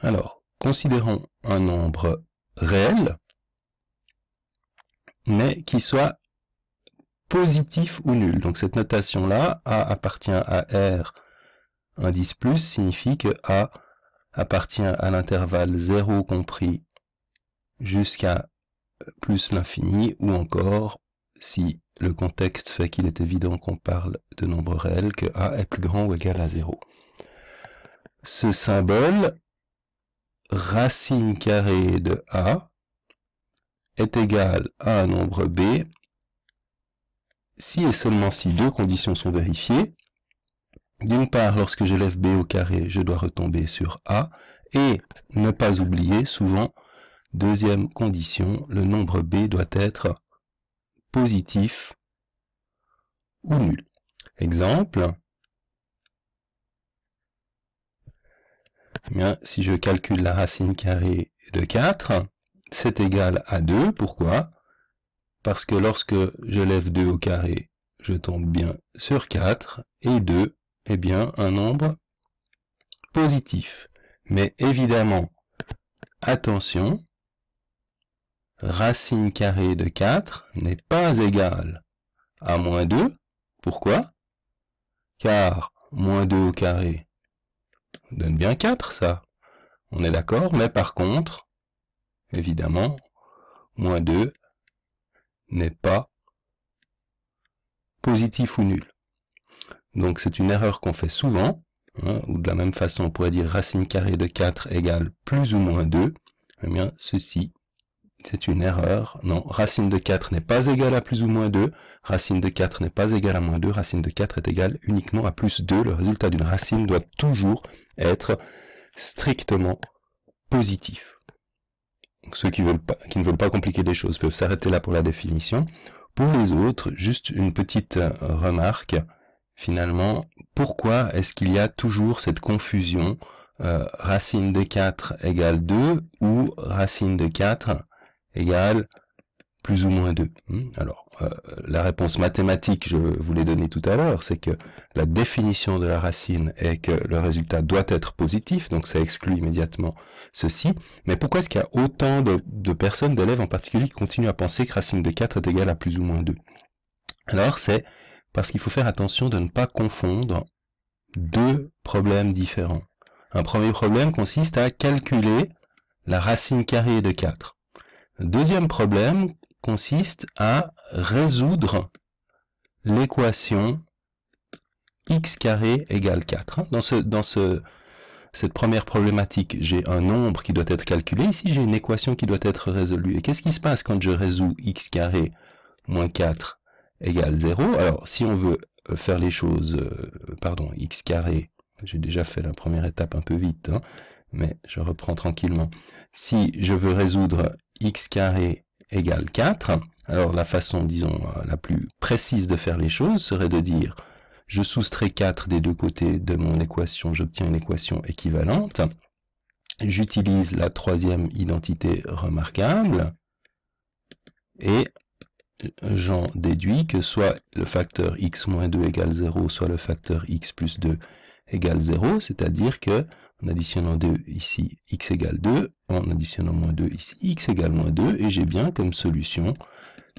Alors, considérons un nombre réel, mais qui soit positif ou nul. Donc cette notation-là, A appartient à R, indice plus, signifie que A appartient à l'intervalle 0 compris jusqu'à plus l'infini, ou encore, si le contexte fait qu'il est évident qu'on parle de nombre réel, que A est plus grand ou égal à 0. Ce symbole racine carrée de a est égale à un nombre b si et seulement si deux conditions sont vérifiées. D'une part, lorsque j'élève b au carré, je dois retomber sur a et ne pas oublier souvent, deuxième condition, le nombre b doit être positif ou nul. Exemple, Eh bien, si je calcule la racine carrée de 4, c'est égal à 2. Pourquoi Parce que lorsque je lève 2 au carré, je tombe bien sur 4, et 2 est eh bien un nombre positif. Mais évidemment, attention, racine carrée de 4 n'est pas égale à moins 2. Pourquoi Car moins 2 au carré, donne bien 4, ça. On est d'accord, mais par contre, évidemment, moins 2 n'est pas positif ou nul. Donc c'est une erreur qu'on fait souvent, hein, ou de la même façon on pourrait dire racine carrée de 4 égale plus ou moins 2, eh bien ceci c'est une erreur. Non, racine de 4 n'est pas égale à plus ou moins 2. Racine de 4 n'est pas égale à moins 2. Racine de 4 est égale uniquement à plus 2. Le résultat d'une racine doit toujours être strictement positif. ceux qui, ne veulent pas compliquer les choses peuvent s'arrêter là pour la définition. Pour les autres, juste une petite euh, remarque. Finalement, pourquoi est-ce qu'il y a toujours cette confusion euh, racine de 4 égale 2 ou racine de 4 égale plus ou moins 2. Hmm, alors, euh, la réponse mathématique, je vous l'ai donnée tout à l'heure, c'est que la définition de la racine est que le résultat doit être positif, donc ça exclut immédiatement ceci. Mais pourquoi est-ce qu'il y a autant de, de personnes, d'élèves en particulier, qui continuent à penser que racine de 4 est égale à plus ou moins 2 Alors, c'est parce qu'il faut faire attention de ne pas confondre deux problèmes différents. Un premier problème consiste à calculer la racine carrée de 4. Deuxième problème consiste à résoudre l'équation x carré égale 4. Hein. Dans, ce, dans ce, cette première problématique, j'ai un nombre qui doit être calculé. Ici, j'ai une équation qui doit être résolue. Et qu'est-ce qui se passe quand je résous x carré moins 4 égale 0 Alors, si on veut euh, faire les choses, euh, pardon, x carré, j'ai déjà fait la première étape un peu vite, hein, mais je reprends tranquillement. Si je veux résoudre x carré égale 4. Alors la façon, disons, euh, la plus précise de faire les choses serait de dire je soustrais 4 des deux côtés de mon équation, j'obtiens une équation équivalente. J'utilise la troisième identité remarquable et j'en déduis que soit le facteur x-2 moins égale 0, soit le facteur x plus 2 égale 0, c'est-à-dire que en additionnant 2 ici, x égale 2, en additionnant moins 2 ici, x égale moins 2, et j'ai bien comme solution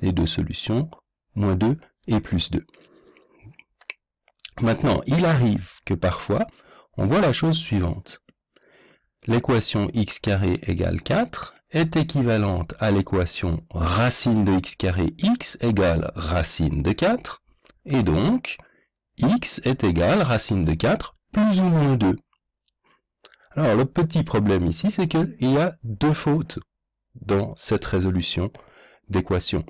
les deux solutions, moins 2 et plus 2. Maintenant, il arrive que parfois, on voit la chose suivante. L'équation x carré égale 4 est équivalente à l'équation racine de x carré x égale racine de 4, et donc x est égal racine de 4 plus ou moins 2. Alors le petit problème ici, c'est qu'il y a deux fautes dans cette résolution d'équation.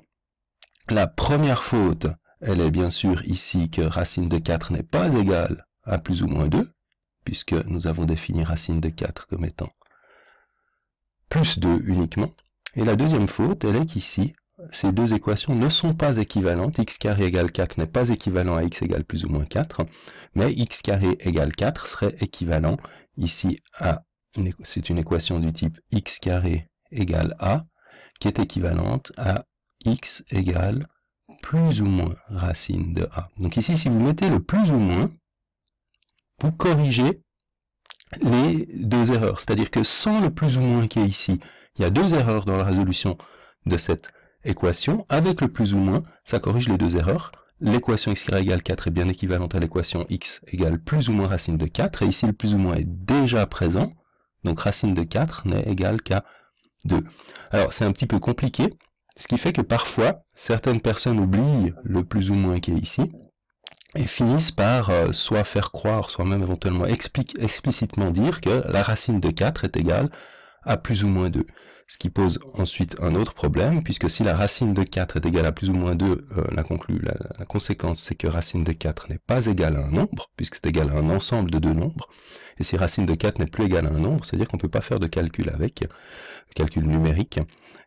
La première faute, elle est bien sûr ici que racine de 4 n'est pas égale à plus ou moins 2, puisque nous avons défini racine de 4 comme étant plus 2 uniquement. Et la deuxième faute, elle est qu'ici, ces deux équations ne sont pas équivalentes. x carré égale 4 n'est pas équivalent à x égale plus ou moins 4, mais x carré égale 4 serait équivalent Ici, A, c'est une équation du type x carré égale A, qui est équivalente à x égale plus ou moins racine de A. Donc ici, si vous mettez le plus ou moins, vous corrigez les deux erreurs. C'est-à-dire que sans le plus ou moins qui est ici, il y a deux erreurs dans la résolution de cette équation. Avec le plus ou moins, ça corrige les deux erreurs. L'équation x égale 4 est bien équivalente à l'équation x égale plus ou moins racine de 4. Et ici, le plus ou moins est déjà présent. Donc racine de 4 n'est égale qu'à 2. Alors, c'est un petit peu compliqué. Ce qui fait que parfois, certaines personnes oublient le plus ou moins qui est ici et finissent par euh, soit faire croire, soit même éventuellement explicitement dire que la racine de 4 est égale à plus ou moins 2 ce qui pose ensuite un autre problème, puisque si la racine de 4 est égale à plus ou moins 2, euh, la, la, conséquence c'est que racine de 4 n'est pas égale à un nombre, puisque c'est égal à un ensemble de deux nombres, et si racine de 4 n'est plus égale à un nombre, c'est-à-dire qu'on ne peut pas faire de calcul avec, calcul numérique,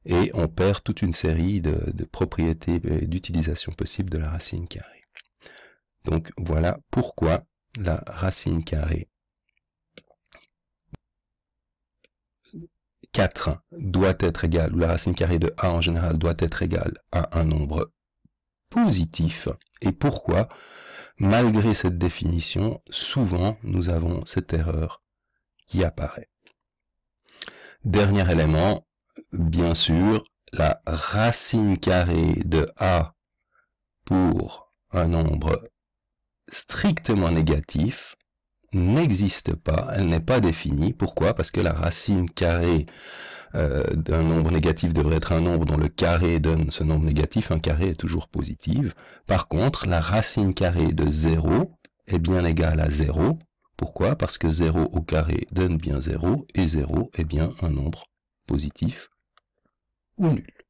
et on perd toute une série de, de propriétés d'utilisation possible de la racine carrée. Donc voilà pourquoi la racine carrée 4 doit être égal, ou la racine carrée de a en général doit être égale à un nombre positif. Et pourquoi, malgré cette définition, souvent nous avons cette erreur qui apparaît. Dernier élément, bien sûr, la racine carrée de a pour un nombre strictement négatif n'existe pas, elle n'est pas définie. Pourquoi Parce que la racine carrée euh, d'un nombre négatif devrait être un nombre dont le carré donne ce nombre négatif, un carré est toujours positif. Par contre, la racine carrée de 0 est bien égale à 0. Pourquoi Parce que 0 au carré donne bien 0, et 0 est bien un nombre positif ou nul.